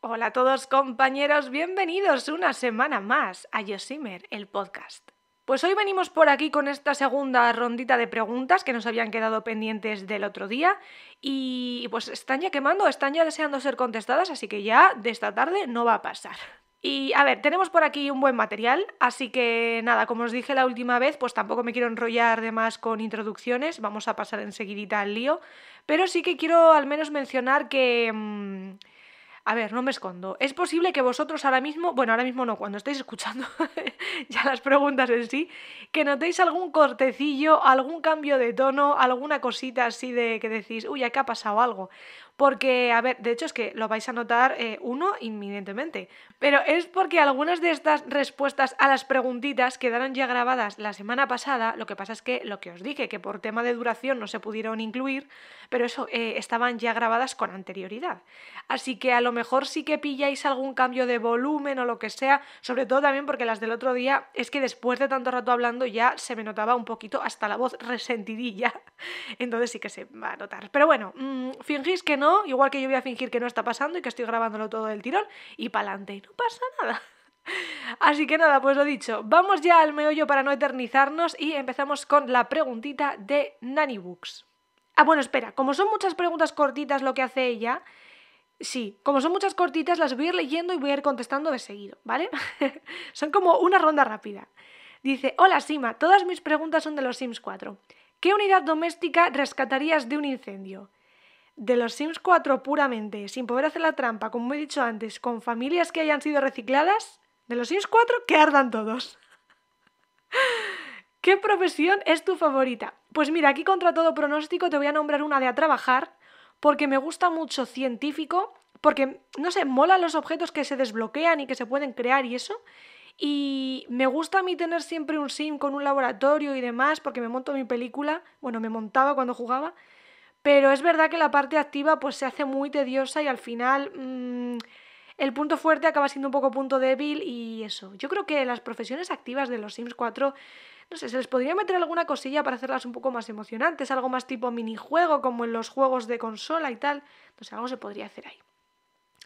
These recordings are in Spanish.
Hola a todos compañeros, bienvenidos una semana más a Yosimer, el podcast. Pues hoy venimos por aquí con esta segunda rondita de preguntas que nos habían quedado pendientes del otro día y pues están ya quemando, están ya deseando ser contestadas, así que ya de esta tarde no va a pasar. Y a ver, tenemos por aquí un buen material, así que nada, como os dije la última vez, pues tampoco me quiero enrollar de más con introducciones, vamos a pasar enseguidita al lío, pero sí que quiero al menos mencionar que... Mm, a ver, no me escondo. Es posible que vosotros ahora mismo, bueno, ahora mismo no, cuando estáis escuchando ya las preguntas en sí, que notéis algún cortecillo, algún cambio de tono, alguna cosita así de que decís, uy, acá ha pasado algo. Porque, a ver, de hecho es que lo vais a notar eh, uno inminentemente. Pero es porque algunas de estas respuestas a las preguntitas quedaron ya grabadas la semana pasada. Lo que pasa es que lo que os dije, que por tema de duración no se pudieron incluir, pero eso, eh, estaban ya grabadas con anterioridad. Así que a lo mejor sí que pilláis algún cambio de volumen o lo que sea, sobre todo también porque las del otro día es que después de tanto rato hablando ya se me notaba un poquito hasta la voz resentidilla. Entonces sí que se va a notar. Pero bueno, mm, fingís que no igual que yo voy a fingir que no está pasando y que estoy grabándolo todo del tirón y pa'lante, y no pasa nada. Así que nada, pues lo dicho, vamos ya al meollo para no eternizarnos y empezamos con la preguntita de Nanny Books. Ah, bueno, espera, como son muchas preguntas cortitas lo que hace ella, sí, como son muchas cortitas las voy a ir leyendo y voy a ir contestando de seguido, ¿vale? son como una ronda rápida. Dice, hola Sima, todas mis preguntas son de los Sims 4. ¿Qué unidad doméstica rescatarías de un incendio? de los Sims 4 puramente, sin poder hacer la trampa, como he dicho antes, con familias que hayan sido recicladas, de los Sims 4, que ardan todos. ¿Qué profesión es tu favorita? Pues mira, aquí contra todo pronóstico te voy a nombrar una de a trabajar, porque me gusta mucho científico, porque, no sé, mola los objetos que se desbloquean y que se pueden crear y eso. Y me gusta a mí tener siempre un sim con un laboratorio y demás, porque me monto mi película, bueno, me montaba cuando jugaba. Pero es verdad que la parte activa pues se hace muy tediosa y al final mm, el punto fuerte acaba siendo un poco punto débil y eso. Yo creo que las profesiones activas de los Sims 4 no sé, se les podría meter alguna cosilla para hacerlas un poco más emocionantes, algo más tipo minijuego, como en los juegos de consola y tal. No sé, algo se podría hacer ahí.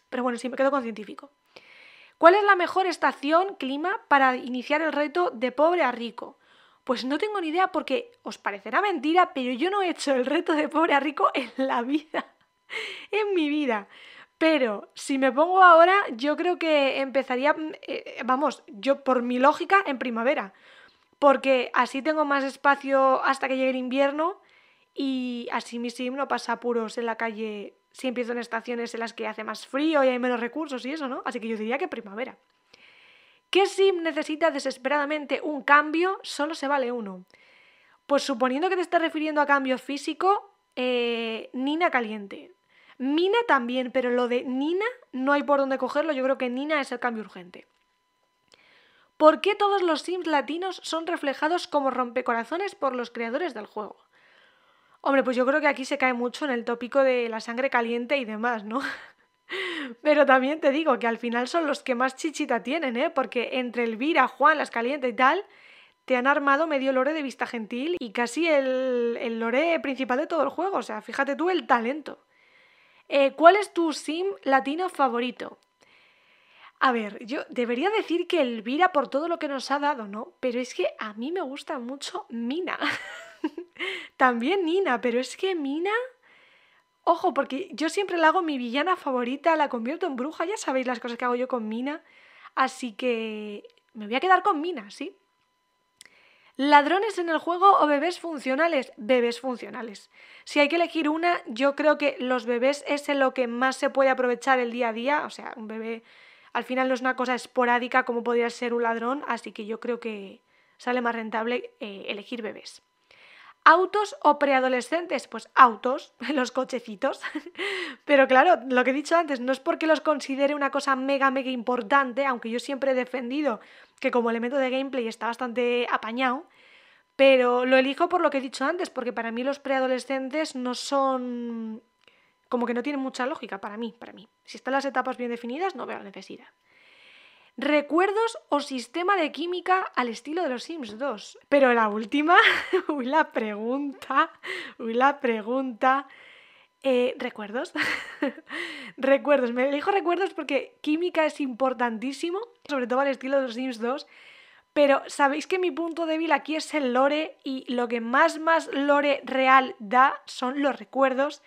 Pero bueno, sí, me quedo con científico. ¿Cuál es la mejor estación, clima, para iniciar el reto de pobre a rico? Pues no tengo ni idea porque os parecerá mentira, pero yo no he hecho el reto de pobre a rico en la vida, en mi vida. Pero si me pongo ahora, yo creo que empezaría, mm, eh, vamos, yo por mi lógica, en primavera. Porque así tengo más espacio hasta que llegue el invierno y así mi sim no pasa apuros en la calle si empiezo en estaciones en las que hace más frío y hay menos recursos y eso, ¿no? Así que yo diría que primavera. ¿Qué sim necesita desesperadamente un cambio? Solo se vale uno. Pues suponiendo que te estás refiriendo a cambio físico, eh, Nina caliente. Mina también, pero lo de Nina no hay por dónde cogerlo. Yo creo que Nina es el cambio urgente. ¿Por qué todos los sims latinos son reflejados como rompecorazones por los creadores del juego? Hombre, pues yo creo que aquí se cae mucho en el tópico de la sangre caliente y demás, ¿no? Pero también te digo que al final son los que más chichita tienen, ¿eh? Porque entre Elvira, Juan, Las Calientes y tal, te han armado medio lore de vista gentil y casi el, el lore principal de todo el juego. O sea, fíjate tú el talento. Eh, ¿Cuál es tu sim latino favorito? A ver, yo debería decir que Elvira por todo lo que nos ha dado, ¿no? Pero es que a mí me gusta mucho Mina. También Nina, pero es que Mina Ojo, porque yo siempre la hago mi villana favorita, la convierto en bruja, ya sabéis las cosas que hago yo con Mina. Así que me voy a quedar con Mina, ¿sí? Ladrones en el juego o bebés funcionales. Bebés funcionales. Si hay que elegir una, yo creo que los bebés es en lo que más se puede aprovechar el día a día. O sea, un bebé al final no es una cosa esporádica como podría ser un ladrón, así que yo creo que sale más rentable eh, elegir bebés. ¿Autos o preadolescentes? Pues autos, los cochecitos. Pero claro, lo que he dicho antes, no es porque los considere una cosa mega, mega importante, aunque yo siempre he defendido que como elemento de gameplay está bastante apañado, pero lo elijo por lo que he dicho antes, porque para mí los preadolescentes no son... como que no tienen mucha lógica para mí, para mí. Si están las etapas bien definidas, no veo la necesidad. Recuerdos o sistema de química al estilo de los Sims 2. Pero la última, uy, la pregunta, uy, la pregunta. Eh, recuerdos. recuerdos. Me elijo recuerdos porque química es importantísimo, sobre todo al estilo de los Sims 2. Pero sabéis que mi punto débil aquí es el lore y lo que más, más lore real da son los recuerdos.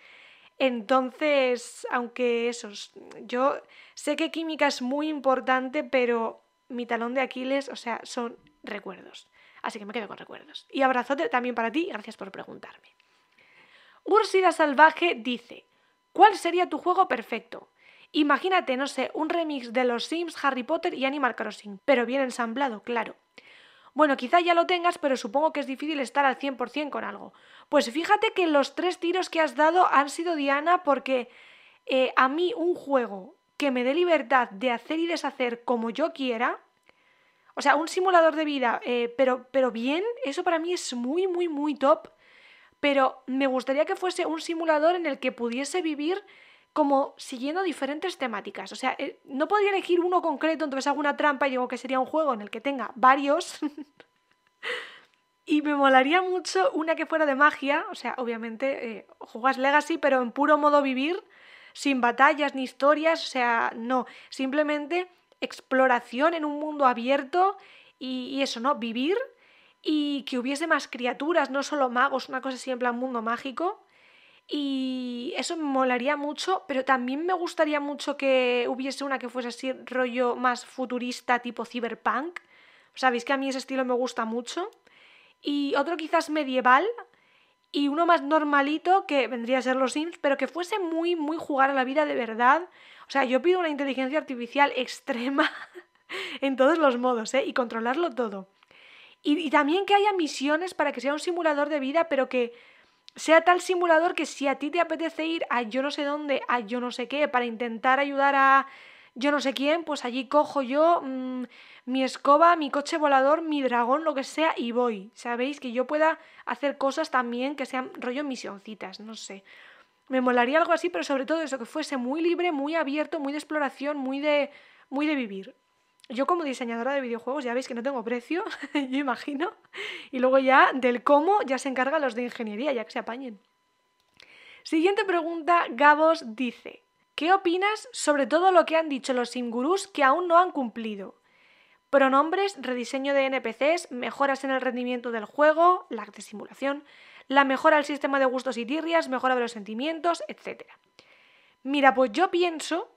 Entonces, aunque esos, yo Sé que química es muy importante, pero mi talón de Aquiles, o sea, son recuerdos. Así que me quedo con recuerdos. Y abrazote también para ti, gracias por preguntarme. Ursida Salvaje dice, ¿cuál sería tu juego perfecto? Imagínate, no sé, un remix de los Sims, Harry Potter y Animal Crossing, pero bien ensamblado, claro. Bueno, quizá ya lo tengas, pero supongo que es difícil estar al 100% con algo. Pues fíjate que los tres tiros que has dado han sido Diana porque eh, a mí un juego que me dé libertad de hacer y deshacer como yo quiera, o sea, un simulador de vida, eh, pero, pero bien, eso para mí es muy, muy, muy top, pero me gustaría que fuese un simulador en el que pudiese vivir como siguiendo diferentes temáticas. O sea, eh, no podría elegir uno concreto, entonces hago una trampa y digo que sería un juego en el que tenga varios. Y me molaría mucho una que fuera de magia, o sea, obviamente eh, Legacy, pero en puro modo vivir, sin batallas ni historias, o sea, no, simplemente exploración en un mundo abierto y, eso, ¿no? Vivir y que hubiese más criaturas, no solo magos, una cosa siempre en plan mundo mágico. Y eso me molaría mucho, pero también me gustaría mucho que hubiese una que fuese así rollo más futurista tipo cyberpunk. Sabéis que a mí ese estilo me gusta mucho. Y otro quizás medieval, y uno más normalito que vendría a ser los Sims, pero que fuese muy, muy jugar a la vida de verdad. O sea, yo pido una inteligencia artificial extrema en todos los modos, ¿eh? Y controlarlo todo. Y, también que haya misiones para que sea un simulador de vida, pero que sea tal simulador que si a ti te apetece ir a yo no sé dónde, a yo no sé qué, para intentar ayudar a yo no sé quién, pues allí cojo yo... Mm, mi escoba, mi coche volador, mi dragón, lo que sea, y voy. ¿Sabéis? Que yo pueda hacer cosas también que sean rollo misioncitas, no sé. Me molaría algo así, pero sobre todo eso, que fuese muy libre, muy abierto, muy de exploración, muy de, muy de vivir. Yo como diseñadora de videojuegos ya veis que no tengo precio, yo imagino. Y luego ya del cómo ya se encargan los de ingeniería, ya que se apañen. Siguiente pregunta, Gabos dice, ¿qué opinas sobre todo lo que han dicho los singurús que aún no han cumplido? Pronombres, rediseño de NPCs, mejoras en el rendimiento del juego, la de simulación, la mejora del sistema de gustos y tirrias, mejora de los sentimientos, etc. Mira, pues yo pienso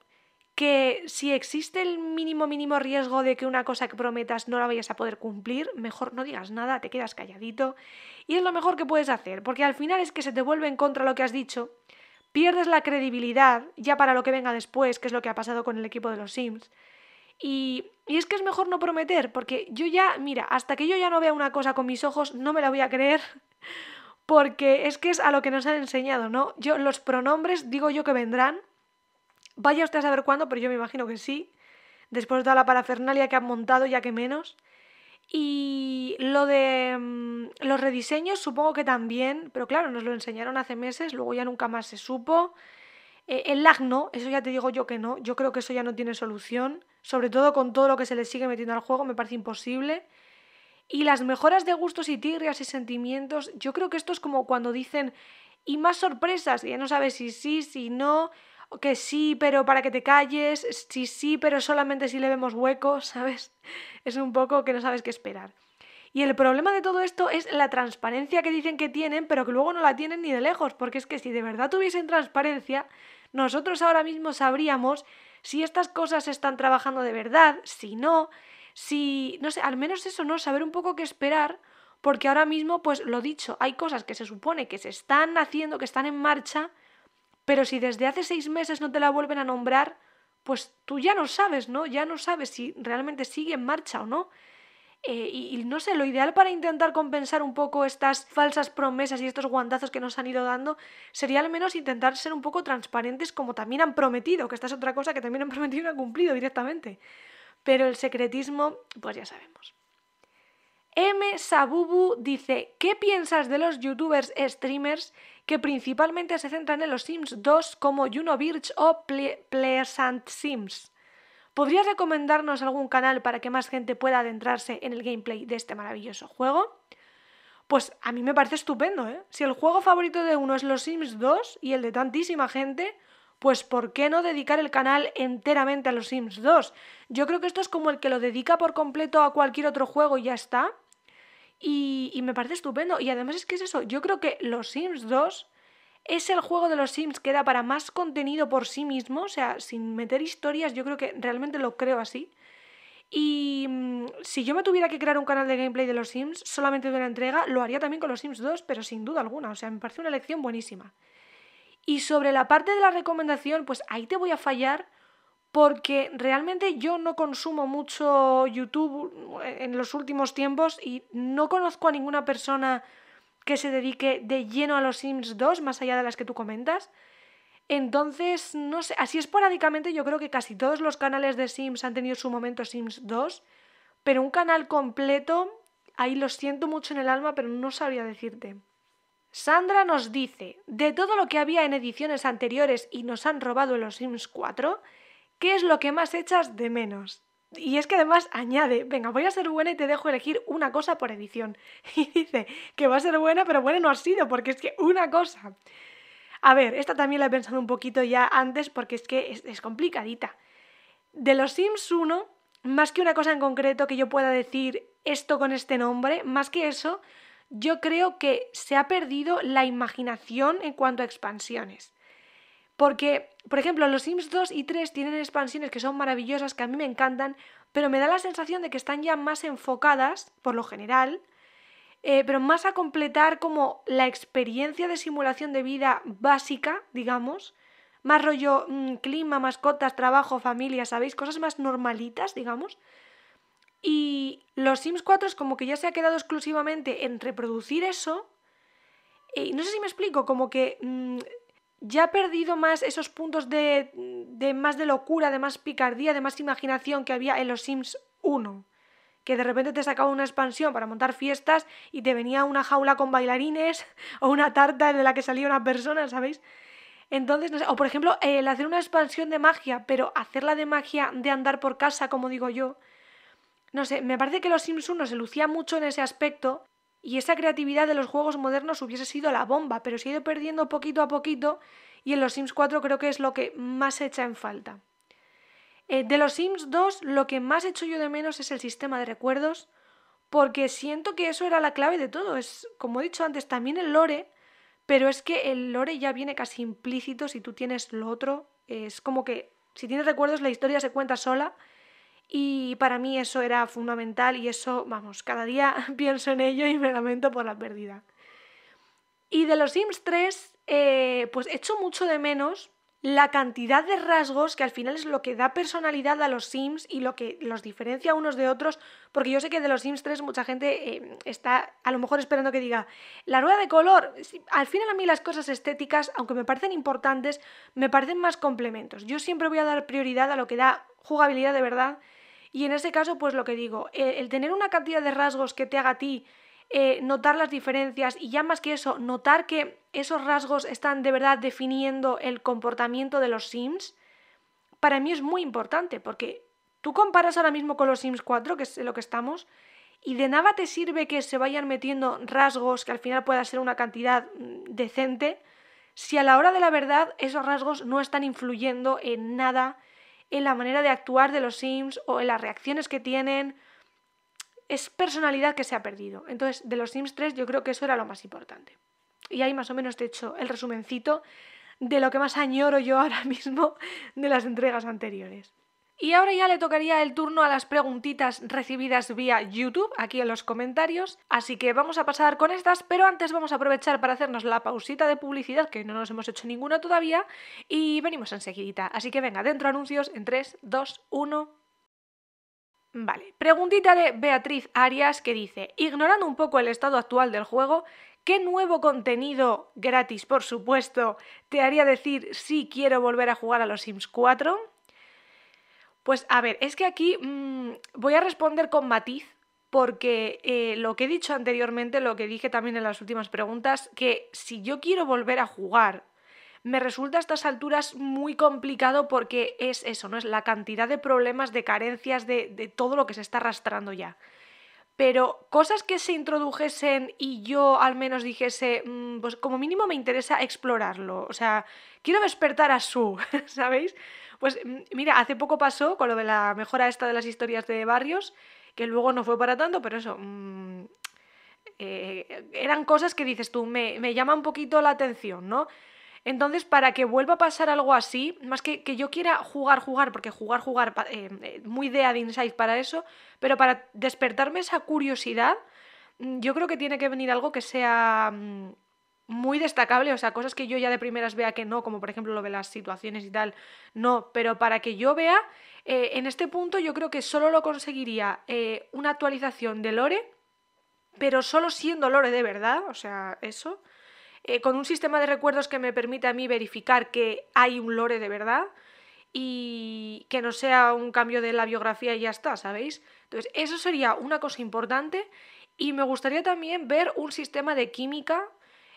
que si existe el mínimo mínimo riesgo de que una cosa que prometas no la vayas a poder cumplir, mejor no digas nada, te quedas calladito y es lo mejor que puedes hacer, porque al final es que se te vuelve en contra lo que has dicho, pierdes la credibilidad ya para lo que venga después, que es lo que ha pasado con el equipo de los Sims, y, es que es mejor no prometer, porque yo ya, mira, hasta que yo ya no vea una cosa con mis ojos, no me la voy a creer, porque es que es a lo que nos han enseñado, ¿no? Yo, los pronombres digo yo que vendrán, vaya usted a saber cuándo, pero yo me imagino que sí, después de toda la parafernalia que han montado, ya que menos. Y lo de mm, los rediseños supongo que también, pero claro, nos lo enseñaron hace meses, luego ya nunca más se supo. Eh, el el no, eso ya te digo yo que no, yo creo que eso ya no tiene solución, sobre todo con todo lo que se le sigue metiendo al juego, me parece imposible. Y las mejoras de gustos y tigrias y sentimientos, yo creo que esto es como cuando dicen, y más sorpresas, ya no sabes si sí, si no, que sí, pero para que te calles, si sí, pero solamente si le vemos hueco, ¿sabes? Es un poco que no sabes qué esperar. Y el problema de todo esto es la transparencia que dicen que tienen, pero que luego no la tienen ni de lejos, porque es que si de verdad tuviesen transparencia, nosotros ahora mismo sabríamos si estas cosas se están trabajando de verdad, si no, si, no sé, al menos eso, ¿no? Saber un poco qué esperar, porque ahora mismo, pues lo dicho, hay cosas que se supone que se están haciendo, que están en marcha, pero si desde hace seis meses no te la vuelven a nombrar, pues tú ya no sabes, ¿no? Ya no sabes si realmente sigue en marcha o no. Eh, y, no sé, lo ideal para intentar compensar un poco estas falsas promesas y estos guantazos que nos han ido dando sería al menos intentar ser un poco transparentes como también han prometido, que esta es otra cosa que también han prometido y no han cumplido directamente. Pero el secretismo, pues ya sabemos. M. Sabubu dice, ¿qué piensas de los youtubers streamers que principalmente se centran en los Sims 2 como Juno Birch o Pleasant Sims? ¿Podrías recomendarnos algún canal para que más gente pueda adentrarse en el gameplay de este maravilloso juego? Pues a mí me parece estupendo, ¿eh? Si el juego favorito de uno es Los Sims 2 y el de tantísima gente, pues ¿por qué no dedicar el canal enteramente a Los Sims 2? Yo creo que esto es como el que lo dedica por completo a cualquier otro juego y ya está. Y, y me parece estupendo. Y además es que es eso, yo creo que Los Sims 2 es el juego de los Sims que da para más contenido por sí mismo, o sea, sin meter historias, yo creo que realmente lo creo así. Y mm, si yo me tuviera que crear un canal de gameplay de los Sims solamente de una entrega, lo haría también con los Sims 2, pero sin duda alguna, o sea, me parece una elección buenísima. Y sobre la parte de la recomendación, pues ahí te voy a fallar porque realmente yo no consumo mucho YouTube eh, en los últimos tiempos y no conozco a ninguna persona que se dedique de lleno a los Sims 2, más allá de las que tú comentas. Entonces, no sé, así esporádicamente yo creo que casi todos los canales de Sims han tenido su momento Sims 2, pero un canal completo, ahí lo siento mucho en el alma, pero no sabría decirte. Sandra nos dice, de todo lo que había en ediciones anteriores y nos han robado en los Sims 4, ¿qué es lo que más echas de menos? Y es que además añade, venga, voy a ser buena y te dejo elegir una cosa por edición. Y dice que va a ser buena, pero buena no ha sido, porque es que una cosa. A ver, esta también la he pensado un poquito ya antes, porque es que es, complicadita. De los Sims 1, más que una cosa en concreto que yo pueda decir esto con este nombre, más que eso, yo creo que se ha perdido la imaginación en cuanto a expansiones. Porque, por ejemplo, los Sims 2 y 3 tienen expansiones que son maravillosas, que a mí me encantan, pero me da la sensación de que están ya más enfocadas, por lo general, eh, pero más a completar como la experiencia de simulación de vida básica, digamos, más rollo mm, clima, mascotas, trabajo, familia, ¿sabéis? Cosas más normalitas, digamos. Y los Sims 4 es como que ya se ha quedado exclusivamente en reproducir eso. Y no sé si me explico, como que mm, ya ha perdido más esos puntos de, de, más de locura, de más picardía, de más imaginación que había en los Sims 1. Que de repente te sacaba una expansión para montar fiestas y te venía una jaula con bailarines o una tarta de la que salía una persona, ¿sabéis? Entonces, no sé, o por ejemplo, el hacer una expansión de magia, pero hacerla de magia de andar por casa, como digo yo. No sé, me parece que los Sims 1 se lucía mucho en ese aspecto y esa creatividad de los juegos modernos hubiese sido la bomba, pero se ha ido perdiendo poquito a poquito y en los Sims 4 creo que es lo que más se echa en falta. Eh, de los Sims 2 lo que más echo yo de menos es el sistema de recuerdos, porque siento que eso era la clave de todo. Es, como he dicho antes, también el lore, pero es que el lore ya viene casi implícito si tú tienes lo otro. Es como que si tienes recuerdos la historia se cuenta sola y para mí eso era fundamental y eso, vamos, cada día pienso en ello y me lamento por la pérdida. Y de los Sims 3, eh, pues echo mucho de menos la cantidad de rasgos que al final es lo que da personalidad a los Sims y lo que los diferencia unos de otros, porque yo sé que de los Sims 3 mucha gente eh, está a lo mejor esperando que diga, la rueda de color, al final a mí las cosas estéticas, aunque me parecen importantes, me parecen más complementos. Yo siempre voy a dar prioridad a lo que da jugabilidad de verdad y en ese caso, pues lo que digo, eh, el tener una cantidad de rasgos que te haga a ti eh, notar las diferencias y ya más que eso, notar que esos rasgos están de verdad definiendo el comportamiento de los Sims, para mí es muy importante porque tú comparas ahora mismo con los Sims 4, que es en lo que estamos, y de nada te sirve que se vayan metiendo rasgos que al final pueda ser una cantidad mm, decente, si a la hora de la verdad esos rasgos no están influyendo en nada en la manera de actuar de los Sims o en las reacciones que tienen. Es personalidad que se ha perdido. Entonces, de los Sims 3 yo creo que eso era lo más importante. Y ahí más o menos te he hecho el resumencito de lo que más añoro yo ahora mismo de las entregas anteriores. Y ahora ya le tocaría el turno a las preguntitas recibidas vía YouTube, aquí en los comentarios. Así que vamos a pasar con estas, pero antes vamos a aprovechar para hacernos la pausita de publicidad, que no nos hemos hecho ninguna todavía, y venimos enseguidita. Así que venga, dentro anuncios en 3, 2, 1. Vale, preguntita de Beatriz Arias que dice, ignorando un poco el estado actual del juego, ¿Qué nuevo contenido gratis, por supuesto, te haría decir si quiero volver a jugar a los Sims 4? Pues a ver, es que aquí mm, voy a responder con matiz porque eh, lo que he dicho anteriormente, lo que dije también en las últimas preguntas, que si yo quiero volver a jugar, me resulta a estas alturas muy complicado porque es eso, ¿no? Es la cantidad de problemas, de carencias, de, todo lo que se está arrastrando ya. Pero cosas que se introdujesen y yo al menos dijese, mm, pues como mínimo me interesa explorarlo. O sea, quiero despertar a Su, ¿sabéis? Pues mm, mira, hace poco pasó con lo de la mejora esta de las historias de barrios, que luego no fue para tanto, pero eso, mm, eh, eran cosas que dices tú, me, llama un poquito la atención, ¿no? Entonces, para que vuelva a pasar algo así, más que que yo quiera jugar, jugar, porque jugar, jugar, eh, eh, muy idea de Insight para eso, pero para despertarme esa curiosidad, mm, yo creo que tiene que venir algo que sea muy destacable, o sea, cosas que yo ya de primeras vea que no, como por ejemplo lo de las situaciones y tal, no, pero para que yo vea, eh, en este punto yo creo que solo lo conseguiría eh, una actualización de Lore, pero solo siendo Lore de verdad, o sea, eso, eh, con un sistema de recuerdos que me permite a mí verificar que hay un Lore de verdad y que no sea un cambio de la biografía y ya está, ¿sabéis? Entonces, eso sería una cosa importante y me gustaría también ver un sistema de química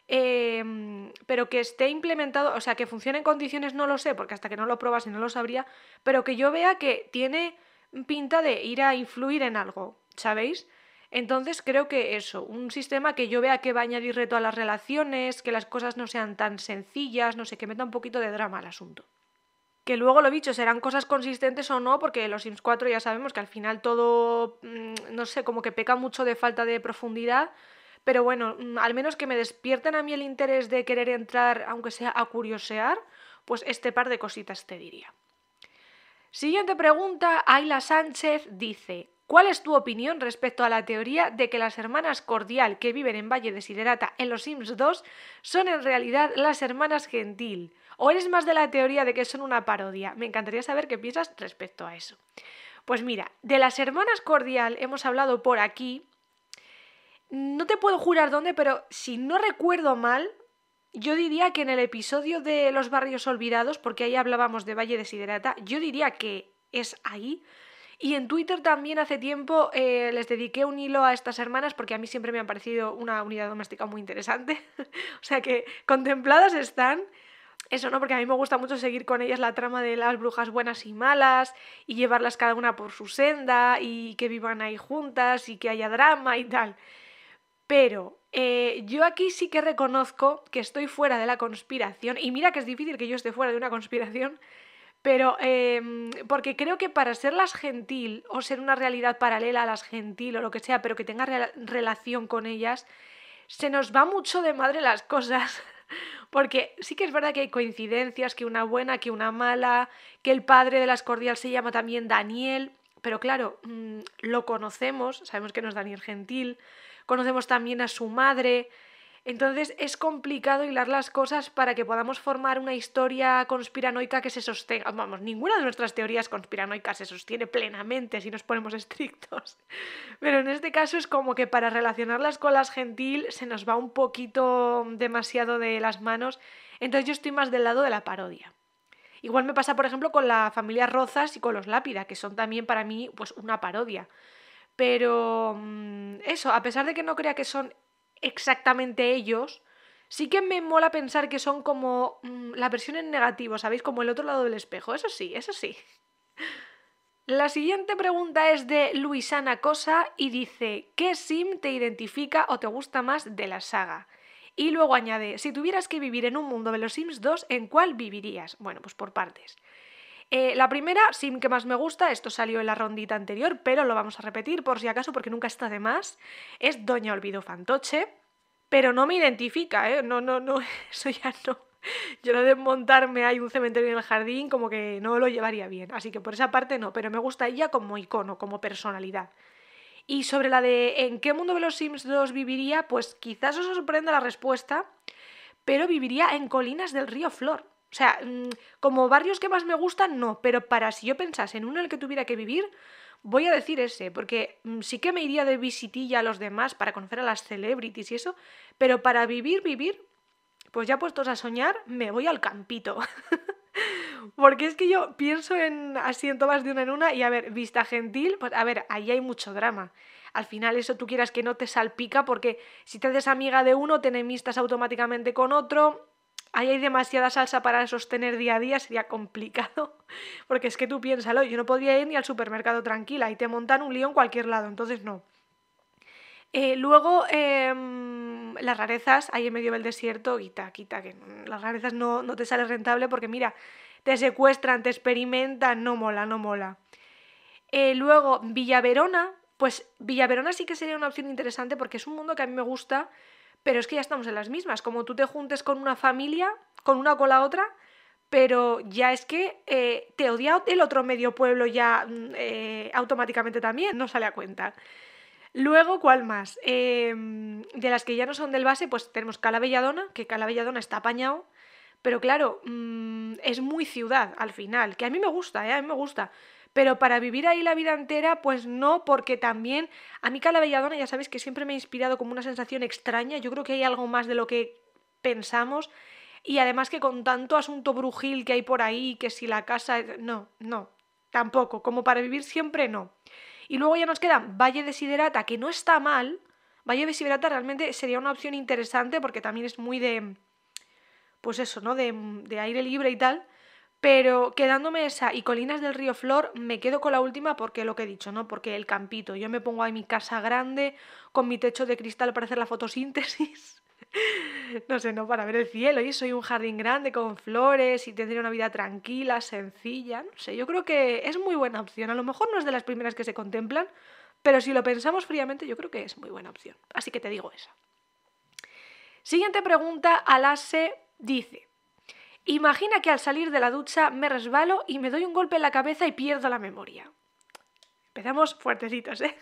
Em, pero que esté implementado, o sea, que funcione en condiciones no lo sé, porque hasta que no lo probase no lo sabría, pero que yo vea que tiene pinta de ir a influir en algo, ¿sabéis? Entonces creo que eso, un sistema que yo vea que va a añadir reto a las relaciones, que las cosas no sean tan sencillas, no sé, que meta un poquito de drama al asunto. Que luego lo dicho, serán cosas consistentes o no, porque los Sims 4 ya sabemos que al final todo, mm, no sé, como que peca mucho de falta de profundidad, pero bueno, mm, al menos que me despierten a mí el interés de querer entrar, aunque sea a curiosear, pues este par de cositas te diría. Siguiente pregunta, Ayla Sánchez dice, ¿cuál es tu opinión respecto a la teoría de que las hermanas Cordial que viven en Valle de Siderata en Los Sims 2 son en realidad las hermanas Gentil? ¿O eres más de la teoría de que son una parodia? Me encantaría saber qué piensas respecto a eso. Pues mira, de las hermanas Cordial hemos hablado por aquí no te puedo jurar dónde, pero si no recuerdo mal, yo diría que en el episodio de los barrios olvidados, porque ahí hablábamos de Valle de Siderata, yo diría que es ahí. Y en Twitter también hace tiempo eh, les dediqué un hilo a estas hermanas porque a mí siempre me han parecido una unidad doméstica muy interesante. o sea que contempladas están. Eso no, porque a mí me gusta mucho seguir con ellas la trama de las brujas buenas y malas y llevarlas cada una por su senda y que vivan ahí juntas y que haya drama y tal. Pero eh, yo aquí sí que reconozco que estoy fuera de la conspiración, y mira que es difícil que yo esté fuera de una conspiración, pero em, porque creo que para ser las gentil o ser una realidad paralela a las gentil o lo que sea, pero que tenga relación con ellas, se nos va mucho de madre las cosas. Porque sí que es verdad que hay coincidencias, que una buena, que una mala, que el padre de las cordial se llama también Daniel, pero claro, mm, lo conocemos, sabemos que no es Daniel Gentil, conocemos también a su madre. Entonces es complicado hilar las cosas para que podamos formar una historia conspiranoica que se sostenga. Vamos, ninguna de nuestras teorías conspiranoicas se sostiene plenamente si nos ponemos estrictos. Pero en este caso es como que para relacionarlas con las gentil se nos va un poquito demasiado de las manos. Entonces yo estoy más del lado de la parodia. Igual me pasa, por ejemplo, con la familia Rozas y con los Lápida, que son también para mí pues una parodia. Pero mm, eso, a pesar de que no crea que son exactamente ellos, sí que me mola pensar que son como mm, la versión en negativo, ¿sabéis? Como el otro lado del espejo. Eso sí, eso sí. La siguiente pregunta es de Luisana Cosa y dice, ¿qué sim te identifica o te gusta más de la saga? Y luego añade, si tuvieras que vivir en un mundo de los Sims 2, ¿en cuál vivirías? Bueno, pues por partes. Eh, la primera sim que más me gusta, esto salió en la rondita anterior, pero lo vamos a repetir por si acaso, porque nunca está de más, es Doña Olvido Fantoche, pero no me identifica, ¿eh? No, no, no, eso ya no. Yo no de montarme hay un cementerio en el jardín como que no lo llevaría bien, así que por esa parte no, pero me gusta ella como icono, como personalidad. Y sobre la de en qué mundo de los Sims 2 viviría, pues quizás os sorprenda la respuesta, pero viviría en colinas del río Flor. O sea, mm, como barrios que más me gustan, no, pero para si yo pensase en uno en el que tuviera que vivir, voy a decir ese, porque mm, sí que me iría de visitilla a los demás para conocer a las celebrities y eso, pero para vivir, vivir, pues ya puestos a soñar, me voy al campito. Porque es que yo pienso en asiento más de una en una y a ver, vista gentil, pues a ver, ahí hay mucho drama. Al final eso tú quieras que no te salpica porque si te haces amiga de uno, te enemistas automáticamente con otro, ahí hay demasiada salsa para sostener día a día, sería complicado. Porque es que tú piénsalo, yo no podría ir ni al supermercado tranquila y te montan un lío en cualquier lado, entonces no. Eh, luego, em, las rarezas, ahí en medio del desierto, quita, quita, que las rarezas no, te sale rentable porque mira, te secuestran, te experimentan, no mola, no mola. Eh, luego, Villaverona, pues Villaverona sí que sería una opción interesante porque es un mundo que a mí me gusta, pero es que ya estamos en las mismas, como tú te juntes con una familia, con una o con la otra, pero ya es que eh, te odia el otro medio pueblo ya mm, eh, automáticamente también, no sale a cuenta. Luego, ¿cuál más? Em, de las que ya no son del base, pues tenemos Calavelladona, que Calavelladona está apañado, pero claro, mm, es muy ciudad al final, que a mí me gusta, eh, a mí me gusta, pero para vivir ahí la vida entera, pues no, porque también a mí Cala Belladona, ya sabéis que siempre me ha inspirado como una sensación extraña, yo creo que hay algo más de lo que pensamos, y además que con tanto asunto brujil que hay por ahí, que si la casa... Eh, no, no, tampoco, como para vivir siempre no. Y luego ya nos queda Valle de Siderata, que no está mal, Valle de Siderata realmente sería una opción interesante porque también es muy de... Pues eso, ¿no? de, de aire libre y tal. Pero quedándome esa y Colinas del Río Flor, me quedo con la última porque lo que he dicho, ¿no? Porque el campito. Yo me pongo ahí mi casa grande, con mi techo de cristal para hacer la fotosíntesis. no sé, no, para ver el cielo. Y soy un jardín grande con flores y tendría una vida tranquila, sencilla. No sé, yo creo que es muy buena opción. A lo mejor no es de las primeras que se contemplan, pero si lo pensamos fríamente, yo creo que es muy buena opción. Así que te digo esa. Siguiente pregunta, Alase dice. Imagina que al salir de la ducha me resbalo y me doy un golpe en la cabeza y pierdo la memoria. Empezamos fuertecitos, ¿eh?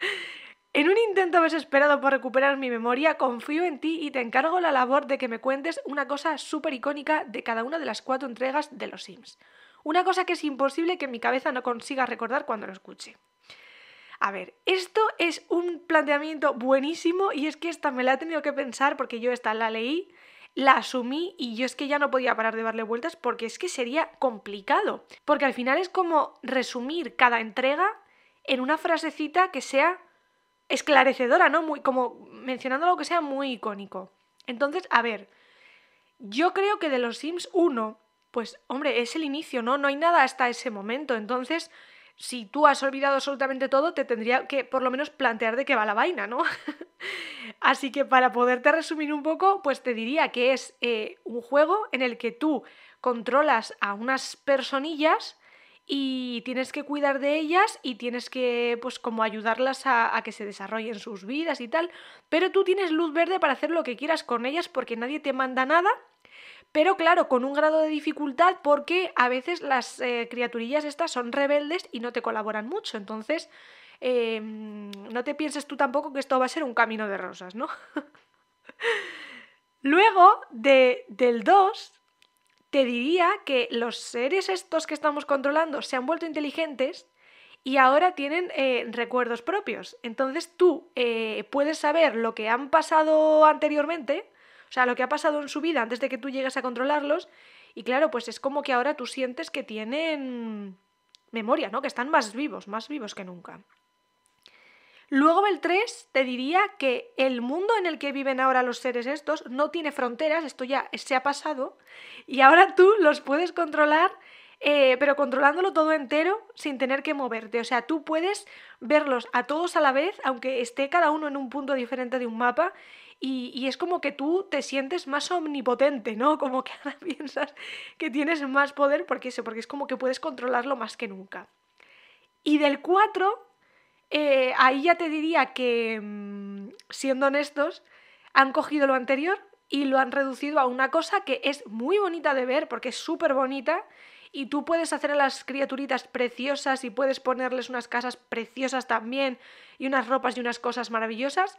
En un intento desesperado por recuperar mi memoria, confío en ti y te encargo la labor de que me cuentes una cosa súper icónica de cada una de las cuatro entregas de Los Sims. Una cosa que es imposible que mi cabeza no consiga recordar cuando lo escuche. A ver, esto es un planteamiento buenísimo y es que esta me la he tenido que pensar porque yo esta la leí la asumí y yo es que ya no podía parar de darle vueltas porque es que sería complicado. Porque al final es como resumir cada entrega en una frasecita que sea esclarecedora, ¿no? Muy, como mencionando algo que sea muy icónico. Entonces, a ver, yo creo que de los Sims 1, pues hombre, es el inicio, ¿no? No hay nada hasta ese momento. Entonces, si tú has olvidado absolutamente todo, te tendría que por lo menos plantear de qué va la vaina, ¿no? Así que para poderte resumir un poco, pues te diría que es eh, un juego en el que tú controlas a unas personillas y tienes que cuidar de ellas y tienes que, pues, como ayudarlas a, que se desarrollen sus vidas y tal. Pero tú tienes luz verde para hacer lo que quieras con ellas porque nadie te manda nada. Pero claro, con un grado de dificultad porque a veces las eh, criaturillas estas son rebeldes y no te colaboran mucho. Entonces, Em, no te pienses tú tampoco que esto va a ser un camino de rosas, ¿no? Luego, de, del 2, te diría que los seres estos que estamos controlando se han vuelto inteligentes y ahora tienen eh, recuerdos propios. Entonces tú eh, puedes saber lo que han pasado anteriormente, o sea, lo que ha pasado en su vida antes de que tú llegues a controlarlos. Y claro, pues es como que ahora tú sientes que tienen memoria, ¿no? Que están más vivos, más vivos que nunca. Luego el 3 te diría que el mundo en el que viven ahora los seres estos no tiene fronteras, esto ya se ha pasado, y ahora tú los puedes controlar, eh, pero controlándolo todo entero sin tener que moverte. O sea, tú puedes verlos a todos a la vez, aunque esté cada uno en un punto diferente de un mapa, y, es como que tú te sientes más omnipotente, ¿no? Como que ahora piensas que tienes más poder porque eso, porque es como que puedes controlarlo más que nunca. Y del 4 eh, ahí ya te diría que, mm, siendo honestos, han cogido lo anterior y lo han reducido a una cosa que es muy bonita de ver, porque es súper bonita, y tú puedes hacer a las criaturitas preciosas y puedes ponerles unas casas preciosas también, y unas ropas y unas cosas maravillosas,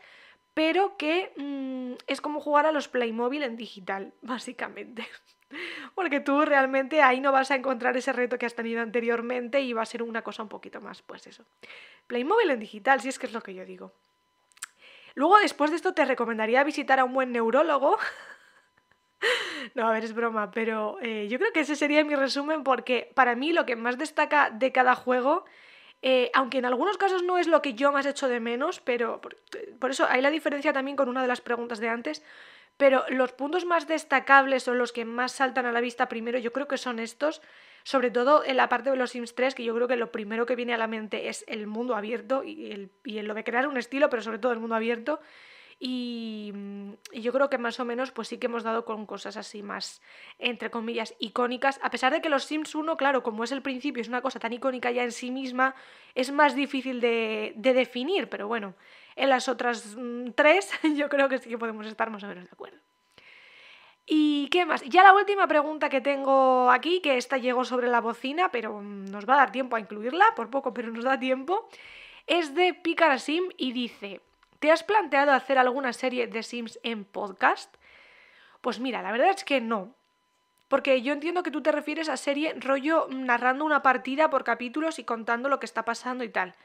pero que mm, es como jugar a los Playmobil en digital, básicamente. Porque tú realmente ahí no vas a encontrar ese reto que has tenido anteriormente y va a ser una cosa un poquito más, pues eso. Playmobil en digital, si es que es lo que yo digo. Luego, después de esto, te recomendaría visitar a un buen neurólogo. No, a ver, es broma, pero eh, yo creo que ese sería mi resumen porque para mí lo que más destaca de cada juego, eh, aunque en algunos casos no es lo que yo más hecho de menos, pero por, eso hay la diferencia también con una de las preguntas de antes, pero los puntos más destacables son los que más saltan a la vista primero, yo creo que son estos, sobre todo en la parte de los Sims 3, que yo creo que lo primero que viene a la mente es el mundo abierto y, el, y lo de crear un estilo, pero sobre todo el mundo abierto. Mm, y, yo creo que más o menos pues sí que hemos dado con cosas así más, entre comillas, icónicas. A pesar de que los Sims 1, claro, como es el principio, es una cosa tan icónica ya en sí misma, es más difícil de, definir, pero bueno, en las otras mm, tres yo creo que sí que podemos estar más o menos de acuerdo. ¿Y qué más? Ya la última pregunta que tengo aquí, que esta llegó sobre la bocina, pero mm, nos va a dar tiempo a incluirla, por poco, pero nos da tiempo, es de Picarasim y dice... ¿Te has planteado hacer alguna serie de Sims en podcast? Pues mira, la verdad es que no. Porque yo entiendo que tú te refieres a serie rollo narrando una partida por capítulos y contando lo que está pasando y tal.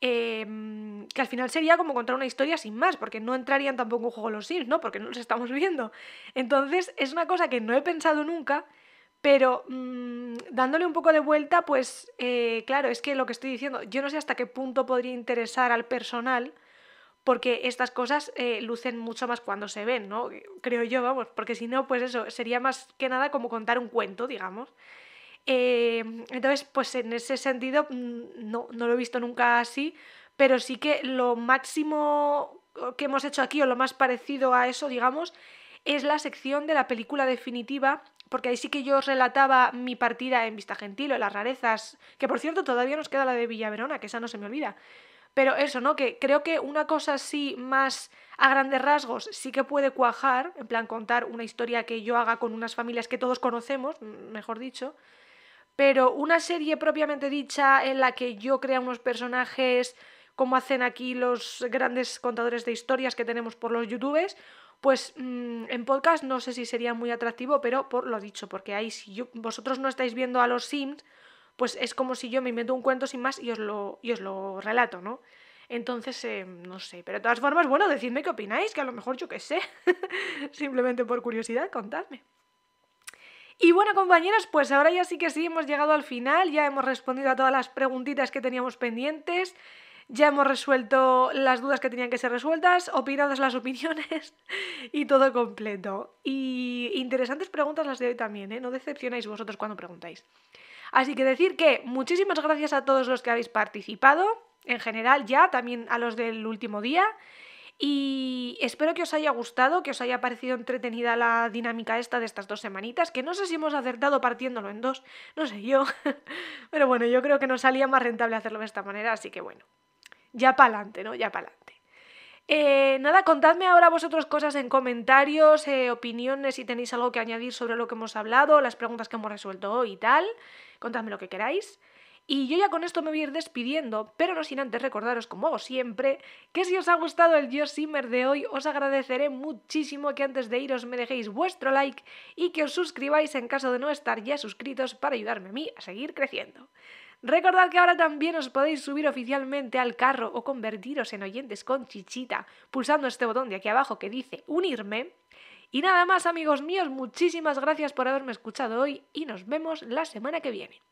Em, que al final sería como contar una historia sin más, porque no entrarían tampoco en juego los Sims, ¿no? Porque no los estamos viendo. Entonces, es una cosa que no he pensado nunca, pero mm, dándole un poco de vuelta, pues eh, claro, es que lo que estoy diciendo, yo no sé hasta qué punto podría interesar al personal porque estas cosas eh, lucen mucho más cuando se ven, ¿no? Creo yo, vamos, porque si no, pues eso, sería más que nada como contar un cuento, digamos. Eh, entonces, pues en ese sentido, mm, no, lo he visto nunca así, pero sí que lo máximo que hemos hecho aquí, o lo más parecido a eso, digamos, es la sección de la película definitiva, porque ahí sí que yo relataba mi partida en Vista Gentil o las rarezas, que por cierto todavía nos queda la de Villaverona, que esa no se me olvida. Pero eso, ¿no? Que creo que una cosa así más a grandes rasgos sí que puede cuajar, en plan contar una historia que yo haga con unas familias que todos conocemos, mejor dicho, pero una serie propiamente dicha en la que yo crea unos personajes como hacen aquí los grandes contadores de historias que tenemos por los youtubers, pues mm, en podcast no sé si sería muy atractivo, pero por lo dicho, porque ahí si vosotros no estáis viendo a los Sims, pues es como si yo me invento un cuento sin más y os lo, y os lo relato, ¿no? Entonces, eh, no sé, pero de todas formas, bueno, decidme qué opináis, que a lo mejor yo qué sé, simplemente por curiosidad, contadme. Y bueno, compañeras, pues ahora ya sí que sí, hemos llegado al final, ya hemos respondido a todas las preguntitas que teníamos pendientes, ya hemos resuelto las dudas que tenían que ser resueltas, opinadas las opiniones y todo completo. Y interesantes preguntas las de hoy también, ¿eh? No decepcionáis vosotros cuando preguntáis. Así que decir que muchísimas gracias a todos los que habéis participado, en general ya, también a los del último día. Y espero que os haya gustado, que os haya parecido entretenida la dinámica esta de estas dos semanitas, que no sé si hemos acertado partiéndolo en dos, no sé yo. Pero bueno, yo creo que nos salía más rentable hacerlo de esta manera, así que bueno, ya para adelante, ¿no? Ya para adelante. Eh, nada, contadme ahora vosotros cosas en comentarios, eh, opiniones, si tenéis algo que añadir sobre lo que hemos hablado, las preguntas que hemos resuelto hoy y tal contadme lo que queráis. Y yo ya con esto me voy a ir despidiendo, pero no sin antes recordaros, como hago siempre, que si os ha gustado el Dios Simmer de hoy, os agradeceré muchísimo que antes de iros me dejéis vuestro like y que os suscribáis en caso de no estar ya suscritos para ayudarme a mí a seguir creciendo. Recordad que ahora también os podéis subir oficialmente al carro o convertiros en oyentes con chichita pulsando este botón de aquí abajo que dice unirme y nada más amigos míos, muchísimas gracias por haberme escuchado hoy y nos vemos la semana que viene.